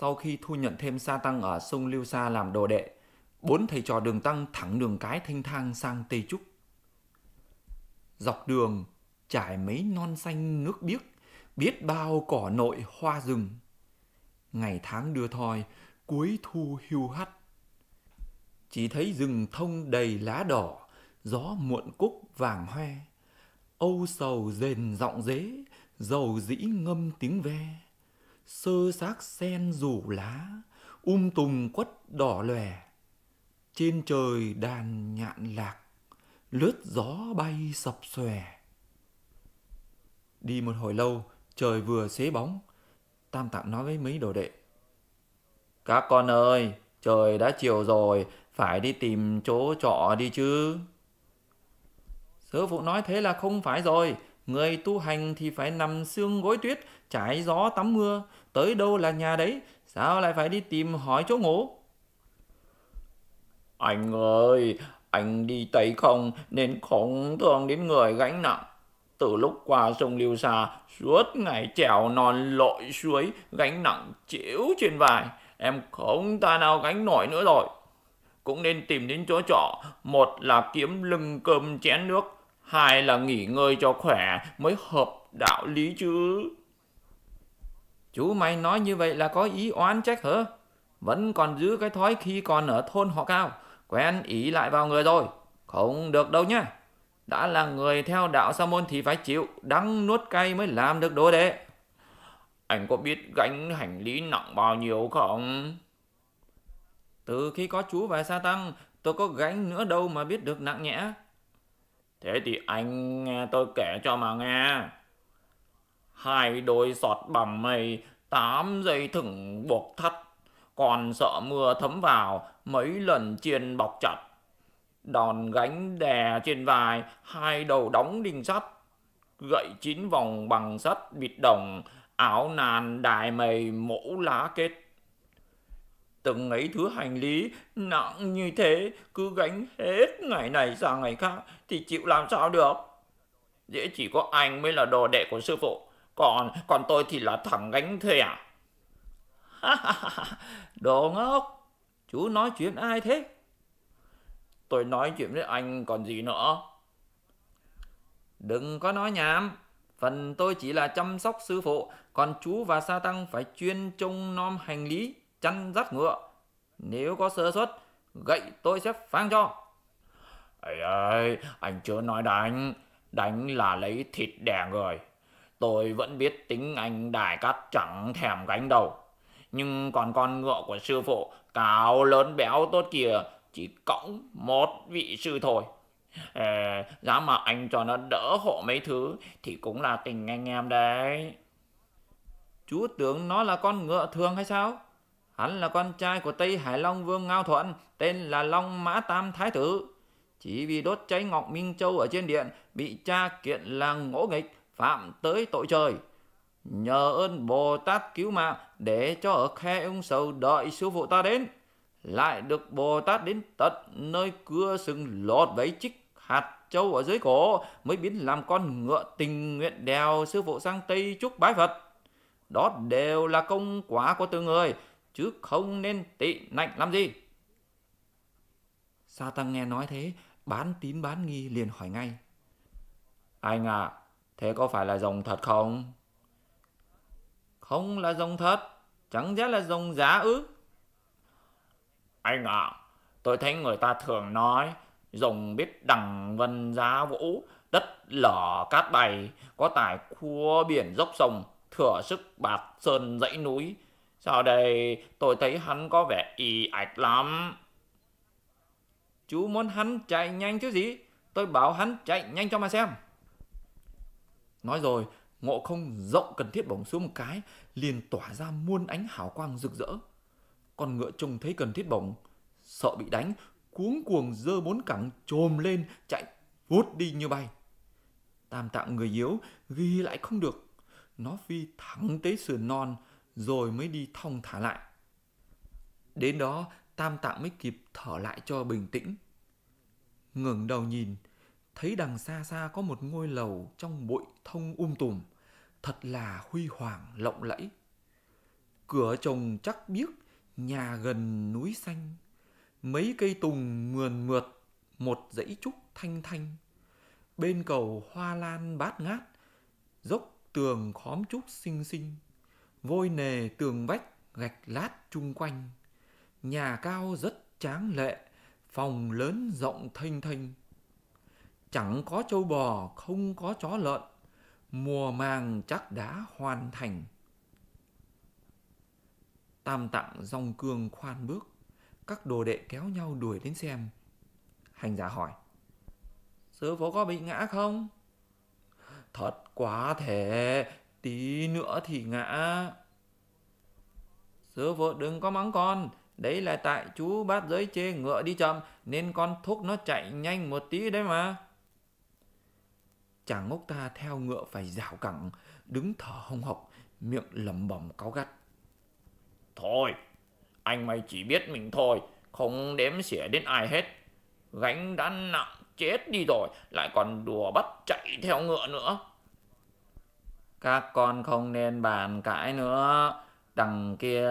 Sau khi thu nhận thêm sa tăng ở sông Lưu Sa làm đồ đệ, bốn thầy trò đường tăng thẳng đường cái thanh thang sang Tây Trúc. Dọc đường, trải mấy non xanh nước biếc, biết bao cỏ nội hoa rừng. Ngày tháng đưa thoi, cuối thu hưu hắt. Chỉ thấy rừng thông đầy lá đỏ, gió muộn cúc vàng hoe. Âu sầu rền giọng dế, dầu dĩ ngâm tiếng ve sơ xác sen rủ lá um tùng quất đỏ lòe trên trời đàn nhạn lạc lướt gió bay sập xòe đi một hồi lâu trời vừa xế bóng tam tạng nói với mấy đồ đệ các con ơi trời đã chiều rồi phải đi tìm chỗ trọ đi chứ sư phụ nói thế là không phải rồi Người tu hành thì phải nằm xương gối tuyết, trải gió tắm mưa, tới đâu là nhà đấy, sao lại phải đi tìm hỏi chỗ ngủ? Anh ơi, anh đi Tây không nên không thường đến người gánh nặng. Từ lúc qua sông Liêu Sa, suốt ngày trèo non lội suối, gánh nặng chịu trên vai. Em không ta nào gánh nổi nữa rồi. Cũng nên tìm đến chỗ trọ, một là kiếm lưng cơm chén nước, hai là nghỉ ngơi cho khỏe mới hợp đạo lý chứ. Chú mày nói như vậy là có ý oán trách hả? Vẫn còn giữ cái thói khi còn ở thôn họ cao, quen ý lại vào người rồi. Không được đâu nhá. Đã là người theo đạo sa môn thì phải chịu, đắng nuốt cay mới làm được đồ đệ. Anh có biết gánh hành lý nặng bao nhiêu không? Từ khi có chú và sa tăng, tôi có gánh nữa đâu mà biết được nặng nhẹ. Thế thì anh nghe à, tôi kể cho mà nghe. Hai đôi sọt bằng mây, tám dây thừng buộc thắt, còn sợ mưa thấm vào, mấy lần chiên bọc chặt. Đòn gánh đè trên vai, hai đầu đóng đinh sắt, gậy chín vòng bằng sắt bịt đồng, áo nàn đài mây mũ lá kết. Từng ấy thứ hành lý nặng như thế, cứ gánh hết ngày này sang ngày khác thì chịu làm sao được. Dễ chỉ có anh mới là đồ đệ của sư phụ, còn còn tôi thì là thằng gánh thẻ. À? đồ ngốc, chú nói chuyện ai thế? Tôi nói chuyện với anh còn gì nữa. Đừng có nói nhảm. Phần tôi chỉ là chăm sóc sư phụ, còn chú và sa tăng phải chuyên trông nom hành lý chăn dắt ngựa. Nếu có sơ suất, gậy tôi sẽ phang cho. ấy ơi, anh chưa nói đánh. Đánh là lấy thịt đẻ người. Tôi vẫn biết tính anh đài cắt chẳng thèm gánh đầu. Nhưng còn con ngựa của sư phụ, cao lớn béo tốt kìa, chỉ cõng một vị sư thôi. À, giá mà anh cho nó đỡ hộ mấy thứ thì cũng là tình anh em đấy. Chú tưởng nó là con ngựa thường hay sao? Hắn là con trai của Tây Hải Long Vương Ngao Thuận, tên là Long Mã Tam Thái Tử. Chỉ vì đốt cháy Ngọc Minh Châu ở trên điện, bị cha kiện là ngỗ nghịch, phạm tới tội trời. Nhờ ơn Bồ Tát cứu mạng để cho ở khe ông sầu đợi sư phụ ta đến. Lại được Bồ Tát đến tận nơi cưa sừng lột vấy chích hạt châu ở dưới cổ mới biến làm con ngựa tình nguyện đèo sư phụ sang Tây chúc bái Phật. Đó đều là công quả của từng người, chứ không nên tị nạnh làm gì. Sa tăng nghe nói thế, bán tín bán nghi liền hỏi ngay. Anh à, thế có phải là rồng thật không? Không là rồng thật, chẳng lẽ là rồng giá ư? Anh ạ, à, tôi thấy người ta thường nói rồng biết đằng vân giá vũ, đất lở cát bày, có tài cua biển dốc sông, thừa sức bạt sơn dãy núi, sau đây tôi thấy hắn có vẻ y ạch lắm. Chú muốn hắn chạy nhanh chứ gì? Tôi bảo hắn chạy nhanh cho mà xem. Nói rồi, ngộ không rộng cần thiết bổng xuống một cái, liền tỏa ra muôn ánh hào quang rực rỡ. Con ngựa trông thấy cần thiết bổng, sợ bị đánh, cuống cuồng dơ bốn cẳng trồm lên, chạy vút đi như bay. Tam tạng người yếu, ghi lại không được. Nó phi thẳng tới sườn non, rồi mới đi thong thả lại. Đến đó, Tam Tạng mới kịp thở lại cho bình tĩnh. Ngẩng đầu nhìn, thấy đằng xa xa có một ngôi lầu trong bụi thông um tùm, thật là huy hoàng lộng lẫy. Cửa trồng chắc biếc, nhà gần núi xanh, mấy cây tùng mườn mượt, một dãy trúc thanh thanh. Bên cầu hoa lan bát ngát, dốc tường khóm trúc xinh xinh vôi nề tường vách gạch lát chung quanh nhà cao rất tráng lệ phòng lớn rộng thênh thênh chẳng có châu bò không có chó lợn mùa màng chắc đã hoàn thành tam tặng rong cương khoan bước các đồ đệ kéo nhau đuổi đến xem hành giả hỏi sư phố có bị ngã không thật quá thể Tí nữa thì ngã. Sư phụ đừng có mắng con. Đấy là tại chú bát giới chê ngựa đi chậm nên con thúc nó chạy nhanh một tí đấy mà. Chàng ngốc ta theo ngựa phải rào cẳng, đứng thở hông hộc, miệng lẩm bẩm cáu gắt. Thôi, anh mày chỉ biết mình thôi, không đếm xỉa đến ai hết. Gánh đã nặng chết đi rồi, lại còn đùa bắt chạy theo ngựa nữa các con không nên bàn cãi nữa đằng kia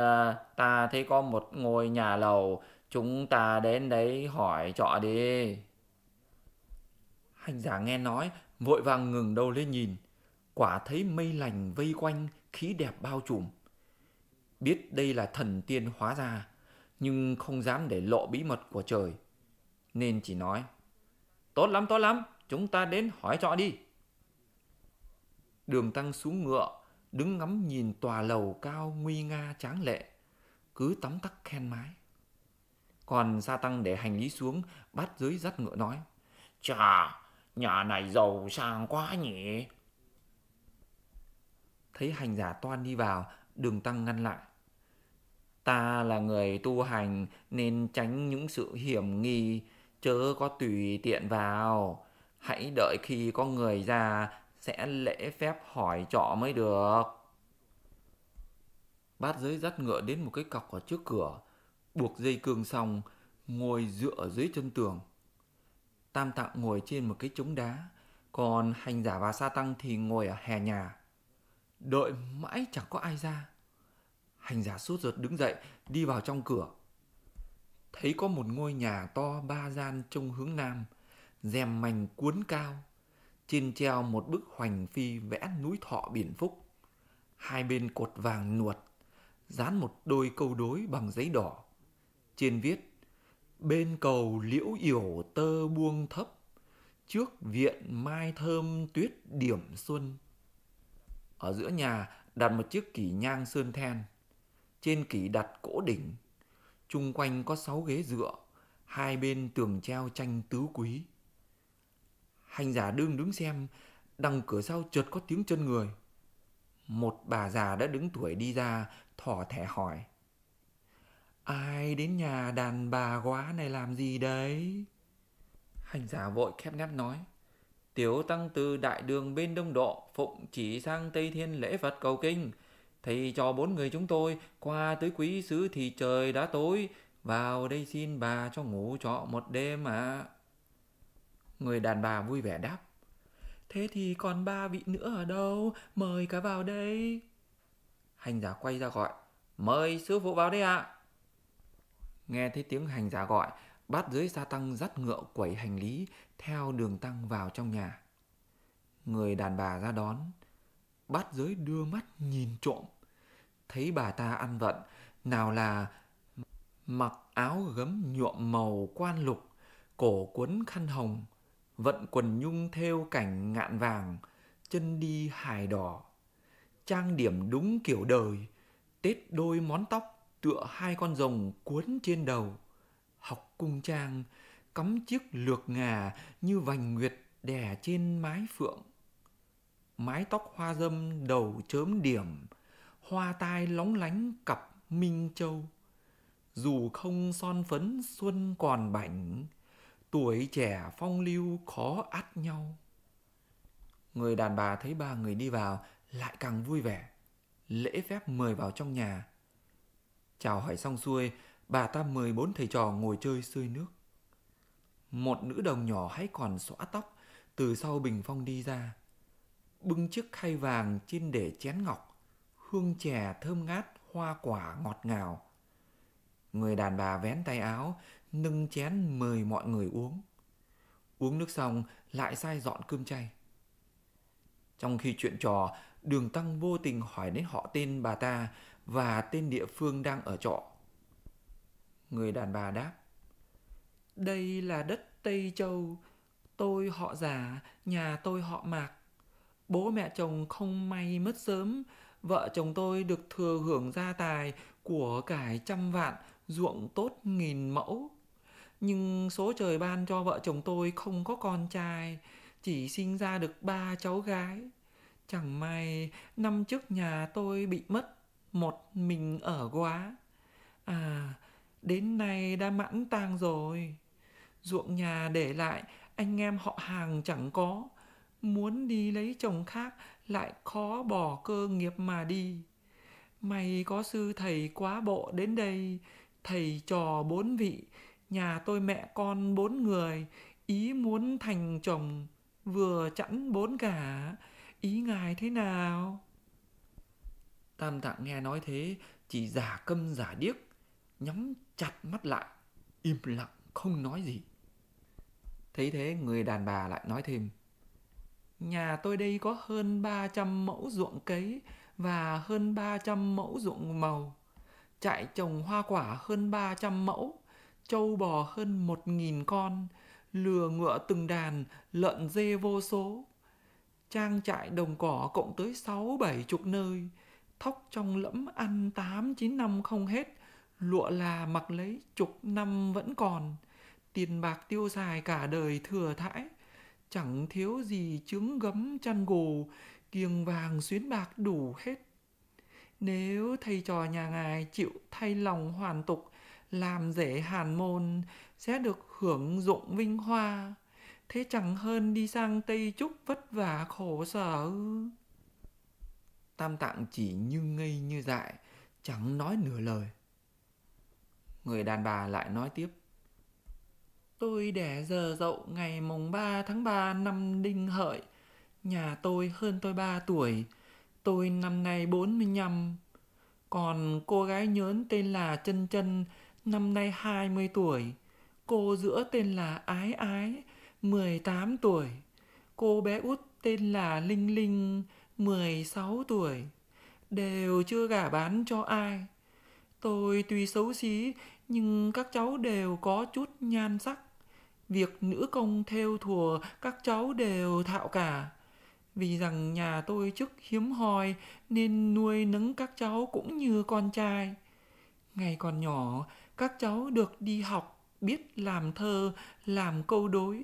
ta thấy có một ngôi nhà lầu chúng ta đến đấy hỏi trọ đi hành giả nghe nói vội vàng ngừng đầu lên nhìn quả thấy mây lành vây quanh khí đẹp bao trùm biết đây là thần tiên hóa ra nhưng không dám để lộ bí mật của trời nên chỉ nói tốt lắm tốt lắm chúng ta đến hỏi trọ đi Đường tăng xuống ngựa, đứng ngắm nhìn tòa lầu cao nguy nga tráng lệ, cứ tắm tắc khen mái. Còn gia tăng để hành lý xuống, bắt dưới dắt ngựa nói. Chà, nhà này giàu sang quá nhỉ. Thấy hành giả toan đi vào, đường tăng ngăn lại. Ta là người tu hành nên tránh những sự hiểm nghi, chớ có tùy tiện vào. Hãy đợi khi có người ra sẽ lễ phép hỏi trọ mới được. Bát giới dắt ngựa đến một cái cọc ở trước cửa, buộc dây cương xong, ngồi dựa dưới chân tường. Tam tạng ngồi trên một cái trống đá, còn hành giả và sa tăng thì ngồi ở hè nhà. Đợi mãi chẳng có ai ra. Hành giả sốt ruột đứng dậy, đi vào trong cửa. Thấy có một ngôi nhà to ba gian trông hướng nam, rèm mành cuốn cao, trên treo một bức hoành phi vẽ núi thọ biển phúc hai bên cột vàng nuột dán một đôi câu đối bằng giấy đỏ trên viết bên cầu liễu yểu tơ buông thấp trước viện mai thơm tuyết điểm xuân ở giữa nhà đặt một chiếc kỷ nhang sơn then trên kỷ đặt cỗ đỉnh chung quanh có sáu ghế dựa hai bên tường treo tranh tứ quý Hành giả đương đứng xem, đằng cửa sau chợt có tiếng chân người. Một bà già đã đứng tuổi đi ra, thỏ thẻ hỏi. Ai đến nhà đàn bà quá này làm gì đấy? Hành giả vội khép nép nói. Tiếu tăng từ đại đường bên đông độ, phụng chỉ sang Tây Thiên lễ Phật cầu kinh. Thầy cho bốn người chúng tôi qua tới quý xứ thì trời đã tối, vào đây xin bà cho ngủ trọ một đêm ạ. À. Người đàn bà vui vẻ đáp. Thế thì còn ba vị nữa ở đâu? Mời cả vào đây. Hành giả quay ra gọi. Mời sư phụ vào đây ạ. À. Nghe thấy tiếng hành giả gọi, bát giới sa tăng dắt ngựa quẩy hành lý theo đường tăng vào trong nhà. Người đàn bà ra đón. Bát giới đưa mắt nhìn trộm. Thấy bà ta ăn vận, nào là mặc áo gấm nhuộm màu quan lục, cổ quấn khăn hồng, vận quần nhung theo cảnh ngạn vàng chân đi hài đỏ trang điểm đúng kiểu đời tết đôi món tóc tựa hai con rồng cuốn trên đầu học cung trang cắm chiếc lược ngà như vành nguyệt đè trên mái phượng mái tóc hoa dâm đầu chớm điểm hoa tai lóng lánh cặp minh châu dù không son phấn xuân còn bảnh tuổi trẻ phong lưu khó ắt nhau. Người đàn bà thấy ba người đi vào lại càng vui vẻ, lễ phép mời vào trong nhà. Chào hỏi xong xuôi, bà ta mời bốn thầy trò ngồi chơi sơi nước. Một nữ đồng nhỏ hãy còn xõa tóc, từ sau bình phong đi ra. Bưng chiếc khay vàng trên để chén ngọc, hương chè thơm ngát, hoa quả ngọt ngào. Người đàn bà vén tay áo, nâng chén mời mọi người uống. Uống nước xong lại sai dọn cơm chay. Trong khi chuyện trò, đường tăng vô tình hỏi đến họ tên bà ta và tên địa phương đang ở trọ. Người đàn bà đáp, đây là đất Tây Châu, tôi họ già, nhà tôi họ mạc. Bố mẹ chồng không may mất sớm, vợ chồng tôi được thừa hưởng gia tài của cải trăm vạn, ruộng tốt nghìn mẫu nhưng số trời ban cho vợ chồng tôi không có con trai chỉ sinh ra được ba cháu gái chẳng may năm trước nhà tôi bị mất một mình ở quá à đến nay đã mãn tang rồi ruộng nhà để lại anh em họ hàng chẳng có muốn đi lấy chồng khác lại khó bỏ cơ nghiệp mà đi mày có sư thầy quá bộ đến đây thầy trò bốn vị nhà tôi mẹ con bốn người ý muốn thành chồng vừa chẵn bốn cả ý ngài thế nào tam tạng nghe nói thế chỉ giả câm giả điếc nhắm chặt mắt lại im lặng không nói gì thấy thế người đàn bà lại nói thêm nhà tôi đây có hơn ba trăm mẫu ruộng cấy và hơn ba trăm mẫu ruộng màu, trại trồng hoa quả hơn ba trăm mẫu, trâu bò hơn một nghìn con, lừa ngựa từng đàn, lợn dê vô số. Trang trại đồng cỏ cộng tới sáu bảy chục nơi, thóc trong lẫm ăn tám chín năm không hết, lụa là mặc lấy chục năm vẫn còn. Tiền bạc tiêu xài cả đời thừa thãi, chẳng thiếu gì trứng gấm chăn gù, kiêng vàng xuyến bạc đủ hết. Nếu thầy trò nhà ngài chịu thay lòng hoàn tục, làm rể hàn môn sẽ được hưởng dụng vinh hoa thế chẳng hơn đi sang tây trúc vất vả khổ sở tam tạng chỉ như ngây như dại chẳng nói nửa lời người đàn bà lại nói tiếp tôi đẻ giờ dậu ngày mùng 3 tháng 3 năm đinh hợi nhà tôi hơn tôi 3 tuổi tôi năm nay 45 còn cô gái nhớn tên là chân chân năm nay 20 tuổi. Cô giữa tên là Ái Ái, 18 tuổi. Cô bé út tên là Linh Linh, 16 tuổi. Đều chưa gả bán cho ai. Tôi tuy xấu xí, nhưng các cháu đều có chút nhan sắc. Việc nữ công theo thùa các cháu đều thạo cả. Vì rằng nhà tôi trước hiếm hoi nên nuôi nấng các cháu cũng như con trai. Ngày còn nhỏ, các cháu được đi học biết làm thơ làm câu đối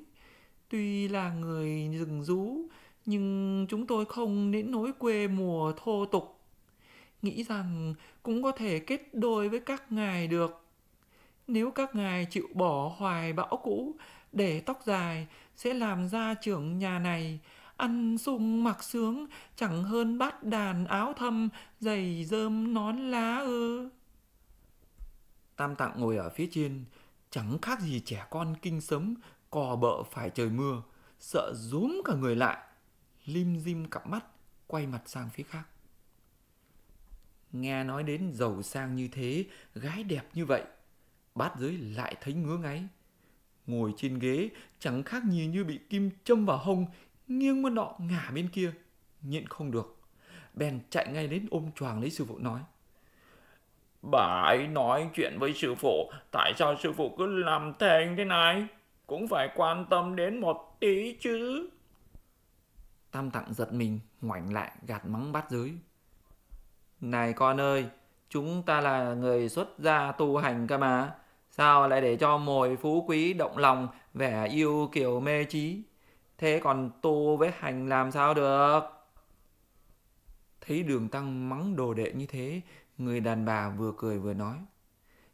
tuy là người rừng rú nhưng chúng tôi không đến nỗi quê mùa thô tục nghĩ rằng cũng có thể kết đôi với các ngài được nếu các ngài chịu bỏ hoài bão cũ để tóc dài sẽ làm ra trưởng nhà này ăn sung mặc sướng chẳng hơn bát đàn áo thâm giày rơm nón lá ư Tam Tạng ngồi ở phía trên, chẳng khác gì trẻ con kinh sấm, cò bợ phải trời mưa, sợ rúm cả người lại. Lim dim cặp mắt, quay mặt sang phía khác. Nghe nói đến giàu sang như thế, gái đẹp như vậy, bát giới lại thấy ngứa ngáy. Ngồi trên ghế, chẳng khác gì như bị kim châm vào hông, nghiêng bên nọ ngả bên kia, nhịn không được. Bèn chạy ngay đến ôm choàng lấy sư phụ nói. Bà ấy nói chuyện với sư phụ, tại sao sư phụ cứ làm thèn thế này? Cũng phải quan tâm đến một tí chứ. Tam tặng giật mình, ngoảnh lại gạt mắng bát giới. Này con ơi, chúng ta là người xuất gia tu hành cơ mà. Sao lại để cho mồi phú quý động lòng, vẻ yêu kiểu mê trí? Thế còn tu với hành làm sao được? Thấy đường tăng mắng đồ đệ như thế, Người đàn bà vừa cười vừa nói.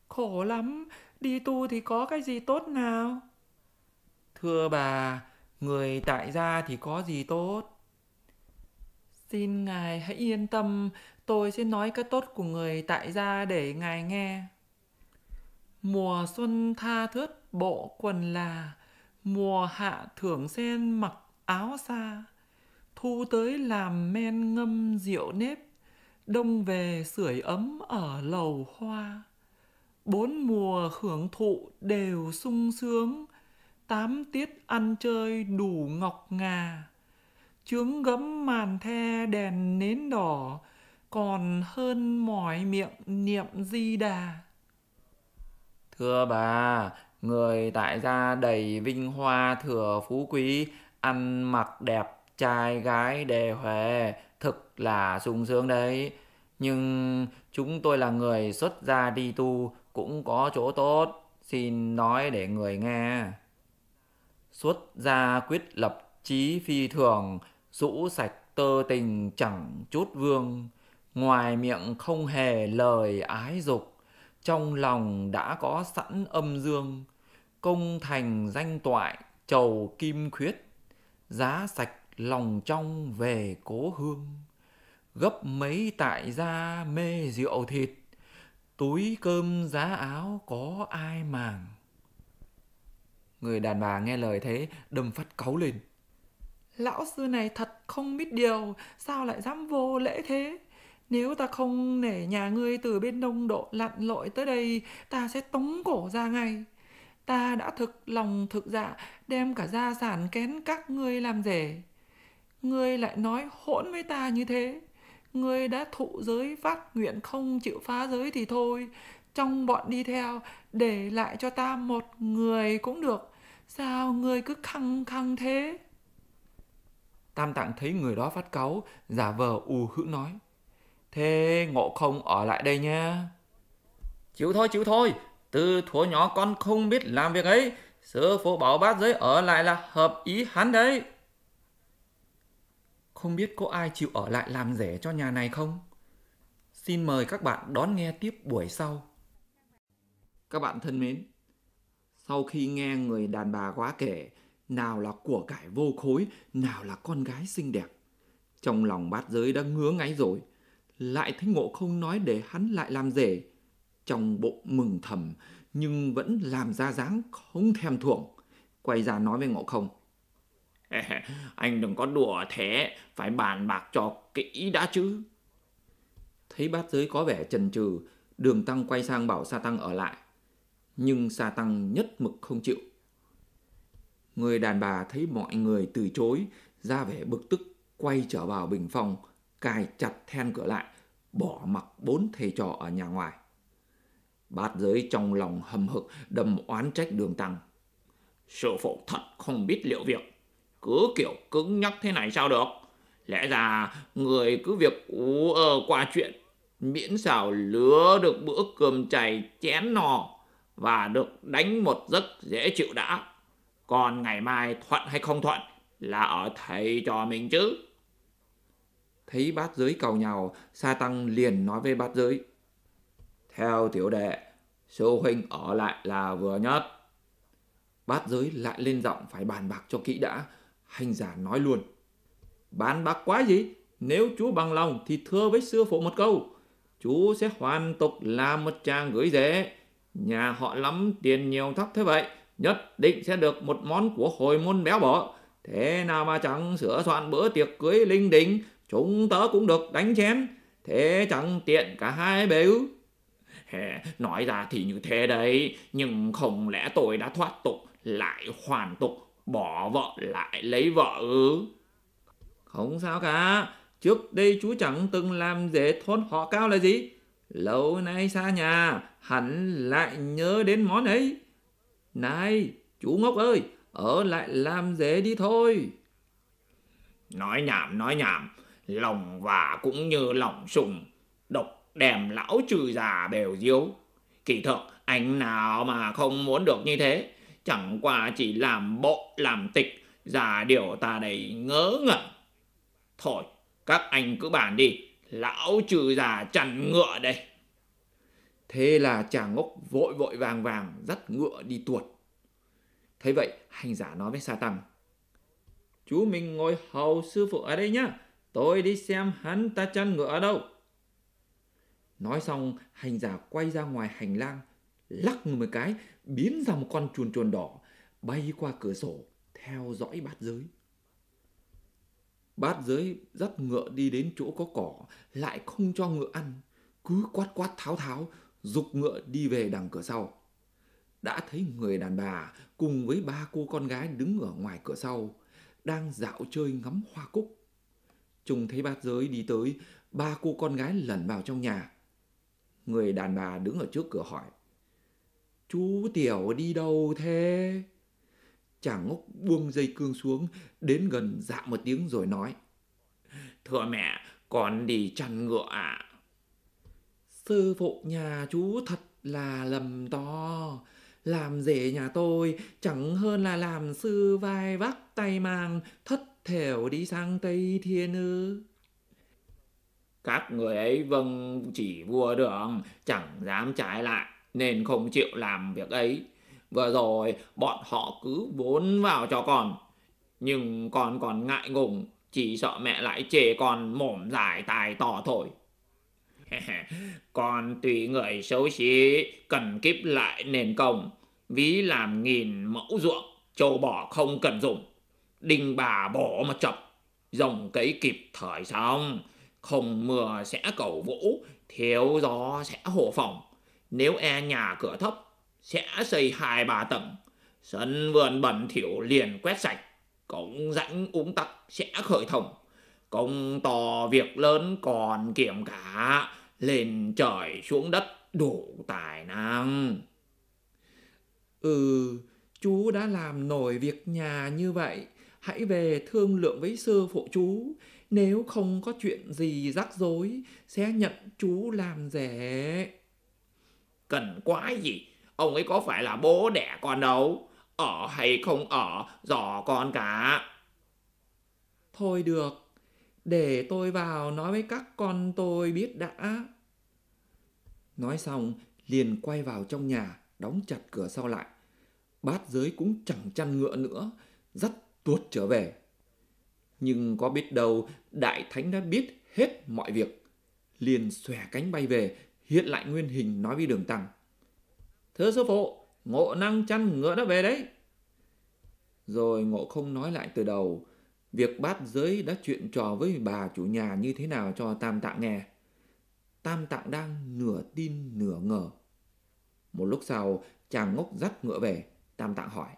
Khổ lắm, đi tu thì có cái gì tốt nào? Thưa bà, người tại gia thì có gì tốt? Xin ngài hãy yên tâm, tôi sẽ nói cái tốt của người tại gia để ngài nghe. Mùa xuân tha thướt bộ quần là, mùa hạ thưởng sen mặc áo xa, thu tới làm men ngâm rượu nếp, đông về sưởi ấm ở lầu hoa bốn mùa hưởng thụ đều sung sướng tám tiết ăn chơi đủ ngọc ngà trướng gấm màn the đèn nến đỏ còn hơn mỏi miệng niệm di đà thưa bà người tại gia đầy vinh hoa thừa phú quý ăn mặc đẹp trai gái đề huề là sung sướng đấy. Nhưng chúng tôi là người xuất gia đi tu cũng có chỗ tốt, xin nói để người nghe. Xuất gia quyết lập chí phi thường, rũ sạch tơ tình chẳng chút vương. Ngoài miệng không hề lời ái dục, trong lòng đã có sẵn âm dương. Công thành danh toại, trầu kim khuyết, giá sạch lòng trong về cố hương gấp mấy tại gia mê rượu thịt túi cơm giá áo có ai màng người đàn bà nghe lời thế đâm phát cáu lên lão sư này thật không biết điều sao lại dám vô lễ thế nếu ta không nể nhà ngươi từ bên đông độ lặn lội tới đây ta sẽ tống cổ ra ngay ta đã thực lòng thực dạ đem cả gia sản kén các ngươi làm rể ngươi lại nói hỗn với ta như thế ngươi đã thụ giới phát nguyện không chịu phá giới thì thôi trong bọn đi theo để lại cho ta một người cũng được sao ngươi cứ khăng khăng thế tam tạng thấy người đó phát cáu giả vờ ù hữu nói thế ngộ không ở lại đây nha chịu thôi chịu thôi từ thuở nhỏ con không biết làm việc ấy sư phụ bảo bát giới ở lại là hợp ý hắn đấy không biết có ai chịu ở lại làm rể cho nhà này không? Xin mời các bạn đón nghe tiếp buổi sau. Các bạn thân mến, sau khi nghe người đàn bà quá kể, nào là của cải vô khối, nào là con gái xinh đẹp. Trong lòng bát giới đã ngứa ngáy rồi, lại thấy ngộ không nói để hắn lại làm rể. Trong bộ mừng thầm, nhưng vẫn làm ra dáng không thèm thuồng. Quay ra nói với ngộ không. anh đừng có đùa thế, phải bàn bạc cho kỹ đã chứ. Thấy bát giới có vẻ chần chừ, đường tăng quay sang bảo sa tăng ở lại. Nhưng sa tăng nhất mực không chịu. Người đàn bà thấy mọi người từ chối, ra vẻ bực tức quay trở vào bình phòng, cài chặt then cửa lại, bỏ mặc bốn thầy trò ở nhà ngoài. Bát giới trong lòng hầm hực đầm oán trách đường tăng. Sư phụ thật không biết liệu việc cứ kiểu cứng nhắc thế này sao được lẽ ra người cứ việc ú ơ ờ, qua chuyện miễn sao lứa được bữa cơm chày chén no và được đánh một giấc dễ chịu đã còn ngày mai thuận hay không thuận là ở thầy cho mình chứ thấy bát giới cầu nhau, sa tăng liền nói với bát giới theo tiểu đệ sư huynh ở lại là vừa nhất bát giới lại lên giọng phải bàn bạc cho kỹ đã Hành giả nói luôn. Bán bạc quá gì? Nếu chú bằng lòng thì thưa với sư phụ một câu. Chú sẽ hoàn tục làm một chàng gửi rể. Nhà họ lắm tiền nhiều thóc thế vậy. Nhất định sẽ được một món của hồi môn béo bỏ. Thế nào mà chẳng sửa soạn bữa tiệc cưới linh đình. Chúng tớ cũng được đánh chén. Thế chẳng tiện cả hai bề ư. Nói ra thì như thế đấy. Nhưng không lẽ tôi đã thoát tục lại hoàn tục bỏ vợ lại lấy vợ ư? Không sao cả, trước đây chú chẳng từng làm dễ thôn họ cao là gì? Lâu nay xa nhà, hẳn lại nhớ đến món ấy. Này, chú ngốc ơi, ở lại làm dễ đi thôi. Nói nhảm, nói nhảm, lòng và cũng như lòng sùng, độc đèm lão trừ già bèo diếu. Kỳ thật anh nào mà không muốn được như thế chẳng qua chỉ làm bộ làm tịch giả điều ta đầy ngớ ngẩn thôi các anh cứ bàn đi lão trừ già chằn ngựa đây thế là chàng ngốc vội vội vàng vàng dắt ngựa đi tuột thấy vậy hành giả nói với sa tăng chú mình ngồi hầu sư phụ ở đây nhá tôi đi xem hắn ta chăn ngựa ở đâu nói xong hành giả quay ra ngoài hành lang lắc người một cái biến ra một con chuồn chuồn đỏ bay qua cửa sổ theo dõi bát giới. Bát giới dắt ngựa đi đến chỗ có cỏ, lại không cho ngựa ăn, cứ quát quát tháo tháo, dục ngựa đi về đằng cửa sau. Đã thấy người đàn bà cùng với ba cô con gái đứng ở ngoài cửa sau, đang dạo chơi ngắm hoa cúc. trùng thấy bát giới đi tới, ba cô con gái lẩn vào trong nhà. Người đàn bà đứng ở trước cửa hỏi, Chú Tiểu đi đâu thế? Chàng ngốc buông dây cương xuống, đến gần dạ một tiếng rồi nói. Thưa mẹ, con đi chăn ngựa ạ. À? Sư phụ nhà chú thật là lầm to. Làm rể nhà tôi chẳng hơn là làm sư vai vác tay mang thất thểu đi sang Tây Thiên ư. Các người ấy vâng chỉ vua đường, chẳng dám trái lại nên không chịu làm việc ấy. Vừa rồi bọn họ cứ vốn vào cho con, nhưng con còn ngại ngùng, chỉ sợ mẹ lại chê con mồm dài tài to thôi. con tùy người xấu xí, cần kíp lại nền công, ví làm nghìn mẫu ruộng, châu bỏ không cần dùng. Đinh bà bỏ mà chập, rồng cấy kịp thời xong, không mưa sẽ cầu vũ, thiếu gió sẽ hồ phòng nếu e nhà cửa thấp, sẽ xây hai ba tầng. Sân vườn bẩn thỉu liền quét sạch. Cống rãnh úng tắc sẽ khởi thông. Công to việc lớn còn kiểm cả. Lên trời xuống đất đủ tài năng. Ừ, chú đã làm nổi việc nhà như vậy. Hãy về thương lượng với sư phụ chú. Nếu không có chuyện gì rắc rối, sẽ nhận chú làm rẻ. Cần quái gì? Ông ấy có phải là bố đẻ con đâu. Ở hay không ở, dò con cả. Thôi được, để tôi vào nói với các con tôi biết đã. Nói xong, liền quay vào trong nhà, đóng chặt cửa sau lại. Bát giới cũng chẳng chăn ngựa nữa, dắt tuột trở về. Nhưng có biết đâu, Đại Thánh đã biết hết mọi việc. Liền xòe cánh bay về, hiện lại nguyên hình nói với đường tăng thưa sư phụ ngộ năng chăn ngựa đã về đấy rồi ngộ không nói lại từ đầu việc bát giới đã chuyện trò với bà chủ nhà như thế nào cho tam tạng nghe tam tạng đang nửa tin nửa ngờ một lúc sau chàng ngốc dắt ngựa về tam tạng hỏi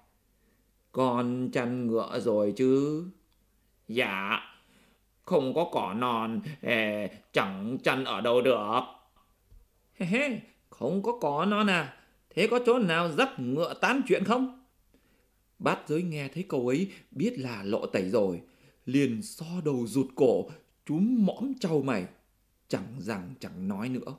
con chăn ngựa rồi chứ dạ không có cỏ non eh, chẳng chăn ở đâu được Hê hê, không có cỏ non à, thế có chỗ nào dắt ngựa tán chuyện không? Bát giới nghe thấy câu ấy, biết là lộ tẩy rồi, liền so đầu rụt cổ, chúm mõm trâu mày, chẳng rằng chẳng nói nữa.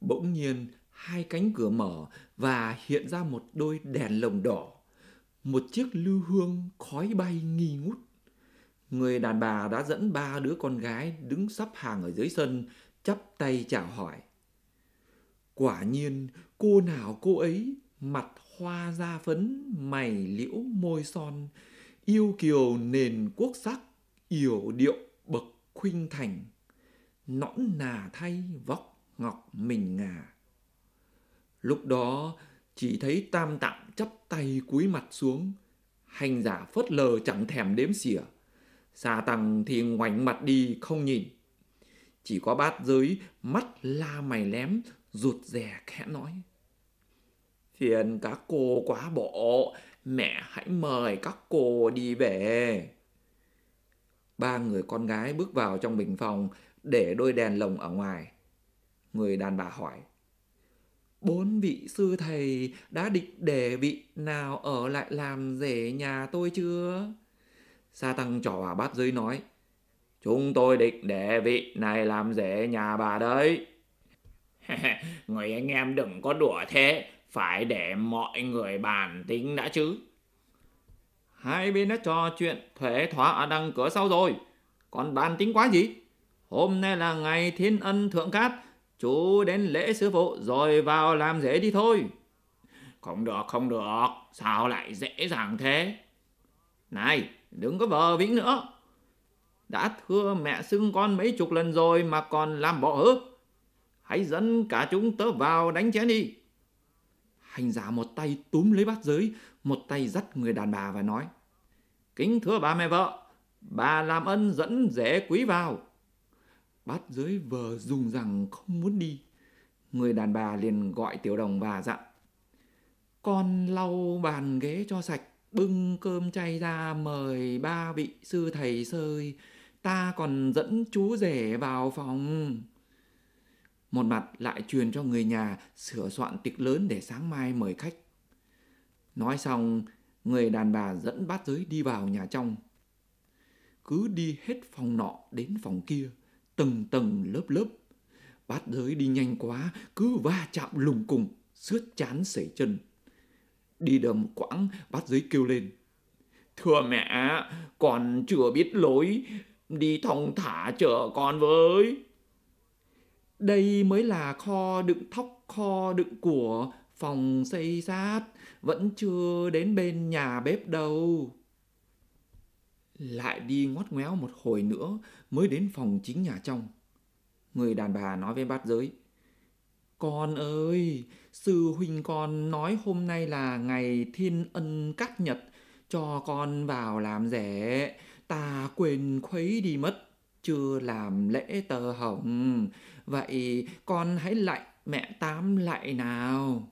Bỗng nhiên, hai cánh cửa mở và hiện ra một đôi đèn lồng đỏ, một chiếc lưu hương khói bay nghi ngút. Người đàn bà đã dẫn ba đứa con gái đứng sắp hàng ở dưới sân, chắp tay chào hỏi. Quả nhiên, cô nào cô ấy, mặt hoa da phấn, mày liễu môi son, yêu kiều nền quốc sắc, yểu điệu bậc khuynh thành, nõn nà thay vóc ngọc mình ngà. Lúc đó, chỉ thấy tam tạng chắp tay cúi mặt xuống, hành giả phớt lờ chẳng thèm đếm xỉa. Xà tăng thì ngoảnh mặt đi không nhìn. Chỉ có bát giới mắt la mày lém, ruột rè khẽ nói. Phiền các cô quá bộ, mẹ hãy mời các cô đi về. Ba người con gái bước vào trong bình phòng để đôi đèn lồng ở ngoài. Người đàn bà hỏi. Bốn vị sư thầy đã định để vị nào ở lại làm rể nhà tôi chưa? Sa tăng trò vào bát giới nói. Chúng tôi định để vị này làm rể nhà bà đấy. người anh em đừng có đùa thế, phải để mọi người bàn tính đã chứ. Hai bên đã trò chuyện thuế thỏa ở đằng cửa sau rồi, còn bàn tính quá gì? Hôm nay là ngày thiên ân thượng cát, chú đến lễ sư phụ rồi vào làm rể đi thôi. Không được, không được, sao lại dễ dàng thế? Này, đừng có vờ vĩnh nữa đã thưa mẹ xưng con mấy chục lần rồi mà còn làm bộ hứ. Hãy dẫn cả chúng tớ vào đánh chén đi. Hành giả một tay túm lấy bát giới, một tay dắt người đàn bà và nói. Kính thưa bà mẹ vợ, bà làm ân dẫn rể quý vào. Bát giới vờ dùng rằng không muốn đi. Người đàn bà liền gọi tiểu đồng và dặn. Con lau bàn ghế cho sạch, bưng cơm chay ra mời ba vị sư thầy sơi ta còn dẫn chú rể vào phòng một mặt lại truyền cho người nhà sửa soạn tiệc lớn để sáng mai mời khách nói xong người đàn bà dẫn bát giới đi vào nhà trong cứ đi hết phòng nọ đến phòng kia tầng tầng lớp lớp bát giới đi nhanh quá cứ va chạm lùng cùng sướt chán sẩy chân đi đầm quãng bát giới kêu lên thưa mẹ còn chưa biết lối đi thong thả chở con với. Đây mới là kho đựng thóc, kho đựng của, phòng xây sát, vẫn chưa đến bên nhà bếp đâu. Lại đi ngoắt ngoéo một hồi nữa mới đến phòng chính nhà trong. Người đàn bà nói với bát giới. Con ơi, sư huynh con nói hôm nay là ngày thiên ân cắt nhật, cho con vào làm rẻ, ta quên khuấy đi mất, chưa làm lễ tờ hồng. Vậy con hãy lại mẹ tám lại nào.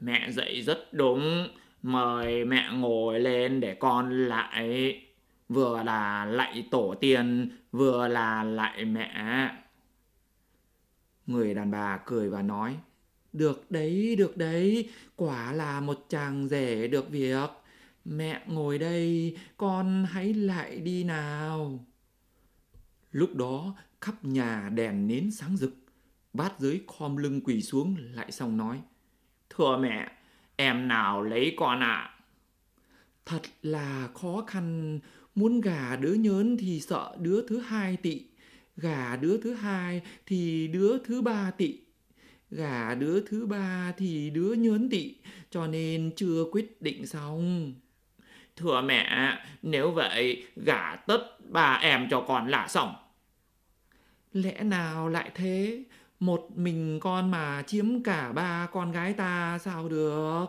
Mẹ dạy rất đúng, mời mẹ ngồi lên để con lại. Vừa là lại tổ tiên, vừa là lại mẹ. Người đàn bà cười và nói, được đấy, được đấy, quả là một chàng rể được việc mẹ ngồi đây con hãy lại đi nào lúc đó khắp nhà đèn nến sáng rực bát giới khom lưng quỳ xuống lại xong nói thưa mẹ em nào lấy con ạ à? thật là khó khăn muốn gà đứa nhớn thì sợ đứa thứ hai tị gà đứa thứ hai thì đứa thứ ba tị gà đứa thứ ba thì đứa nhớn tị cho nên chưa quyết định xong Thưa mẹ, nếu vậy gả tất bà em cho con là xong. Lẽ nào lại thế? Một mình con mà chiếm cả ba con gái ta sao được?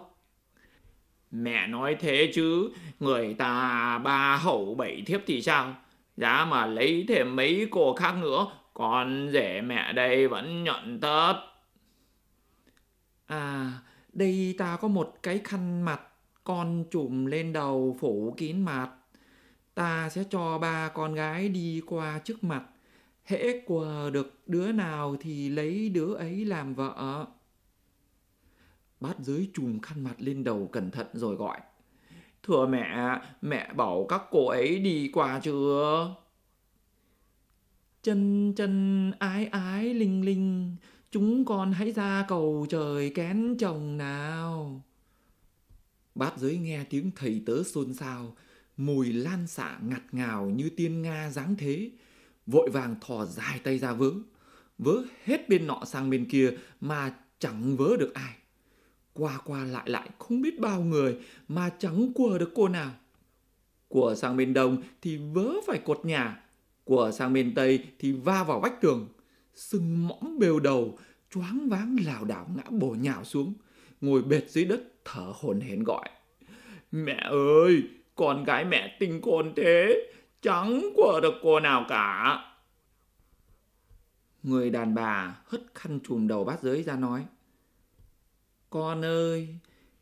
Mẹ nói thế chứ, người ta ba hậu bảy thiếp thì sao? Giá mà lấy thêm mấy cô khác nữa, con rể mẹ đây vẫn nhận tất. À, đây ta có một cái khăn mặt con trùm lên đầu phủ kín mặt. Ta sẽ cho ba con gái đi qua trước mặt. Hễ quờ được đứa nào thì lấy đứa ấy làm vợ. Bát giới chùm khăn mặt lên đầu cẩn thận rồi gọi. Thưa mẹ, mẹ bảo các cô ấy đi qua chưa? Chân chân ái ái linh linh, chúng con hãy ra cầu trời kén chồng nào. Bát giới nghe tiếng thầy tớ xôn xao, mùi lan xạ ngặt ngào như tiên Nga dáng thế, vội vàng thò dài tay ra vớ, vớ hết bên nọ sang bên kia mà chẳng vớ được ai. Qua qua lại lại không biết bao người mà chẳng quờ được cô nào. Của sang bên đông thì vớ phải cột nhà, của sang bên tây thì va vào vách tường, sưng mõm bêu đầu, choáng váng lảo đảo ngã bổ nhào xuống, ngồi bệt dưới đất thở hổn hển gọi mẹ ơi con gái mẹ tinh khôn thế chẳng quở được cô nào cả người đàn bà hất khăn chùm đầu bát giới ra nói con ơi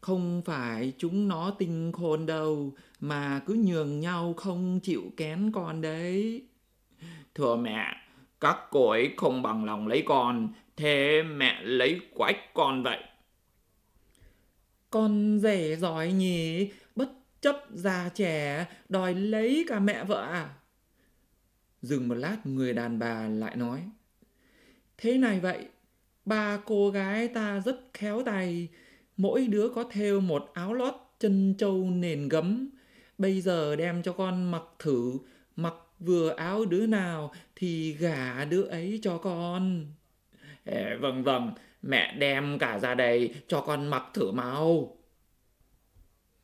không phải chúng nó tinh khôn đâu mà cứ nhường nhau không chịu kén con đấy thưa mẹ các cô ấy không bằng lòng lấy con thế mẹ lấy quách con vậy con rể giỏi nhỉ, bất chấp già trẻ, đòi lấy cả mẹ vợ à? Dừng một lát người đàn bà lại nói. Thế này vậy, ba cô gái ta rất khéo tay, mỗi đứa có thêu một áo lót chân trâu nền gấm. Bây giờ đem cho con mặc thử, mặc vừa áo đứa nào thì gả đứa ấy cho con. Vâng vâng, Mẹ đem cả ra đây cho con mặc thử mau.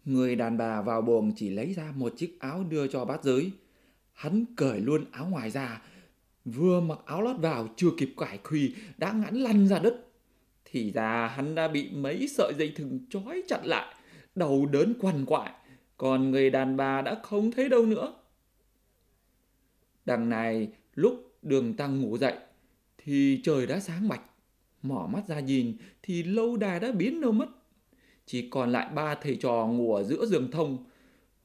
Người đàn bà vào buồng chỉ lấy ra một chiếc áo đưa cho bát giới. Hắn cởi luôn áo ngoài ra. Vừa mặc áo lót vào chưa kịp cải khuy đã ngắn lăn ra đất. Thì ra hắn đã bị mấy sợi dây thừng trói chặt lại. Đầu đớn quằn quại. Còn người đàn bà đã không thấy đâu nữa. Đằng này lúc đường tăng ngủ dậy thì trời đã sáng mạch. Mỏ mắt ra nhìn thì lâu đài đã biến đâu mất. Chỉ còn lại ba thầy trò ngủ ở giữa giường thông.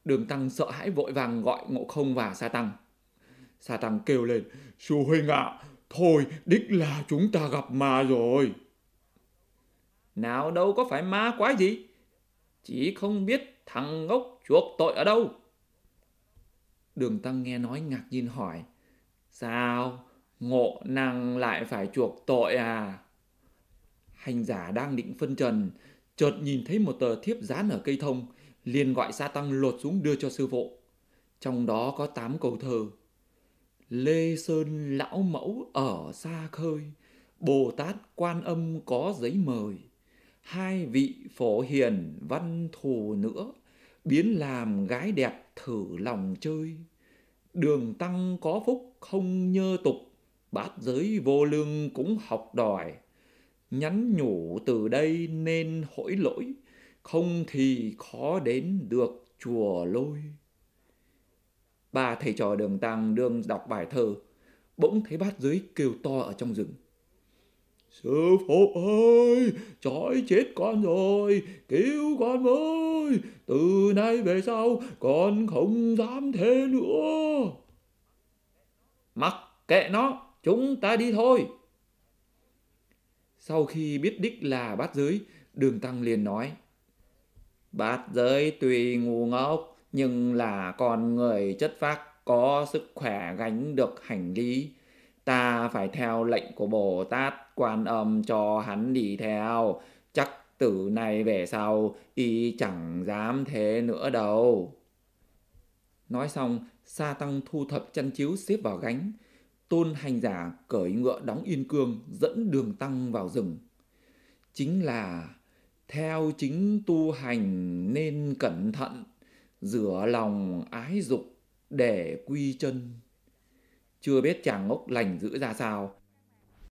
Đường Tăng sợ hãi vội vàng gọi Ngộ Không và Sa Tăng. Sa Tăng kêu lên, Sư Huynh ạ, thôi đích là chúng ta gặp ma rồi. Nào đâu có phải ma quái gì, chỉ không biết thằng ngốc chuộc tội ở đâu. Đường Tăng nghe nói ngạc nhiên hỏi, Sao? Ngộ năng lại phải chuộc tội à? Hành giả đang định phân trần, chợt nhìn thấy một tờ thiếp dán ở cây thông, liền gọi sa tăng lột xuống đưa cho sư phụ. Trong đó có tám câu thơ. Lê Sơn lão mẫu ở xa khơi, Bồ Tát quan âm có giấy mời. Hai vị phổ hiền văn thù nữa, Biến làm gái đẹp thử lòng chơi. Đường tăng có phúc không nhơ tục, Bát giới vô lương cũng học đòi nhắn nhủ từ đây nên hỗi lỗi không thì khó đến được chùa lôi ba thầy trò đường tăng đương đọc bài thơ bỗng thấy bát dưới kêu to ở trong rừng sư phụ ơi trói chết con rồi cứu con với từ nay về sau con không dám thế nữa mặc kệ nó chúng ta đi thôi sau khi biết đích là bát giới, đường tăng liền nói. Bát giới tuy ngu ngốc, nhưng là con người chất phác có sức khỏe gánh được hành lý. Ta phải theo lệnh của Bồ Tát quan âm cho hắn đi theo. Chắc từ nay về sau, y chẳng dám thế nữa đâu. Nói xong, Sa Tăng thu thập chăn chiếu xếp vào gánh, tôn hành giả cởi ngựa đóng yên cương dẫn đường tăng vào rừng chính là theo chính tu hành nên cẩn thận rửa lòng ái dục để quy chân chưa biết chàng ngốc lành giữ ra sao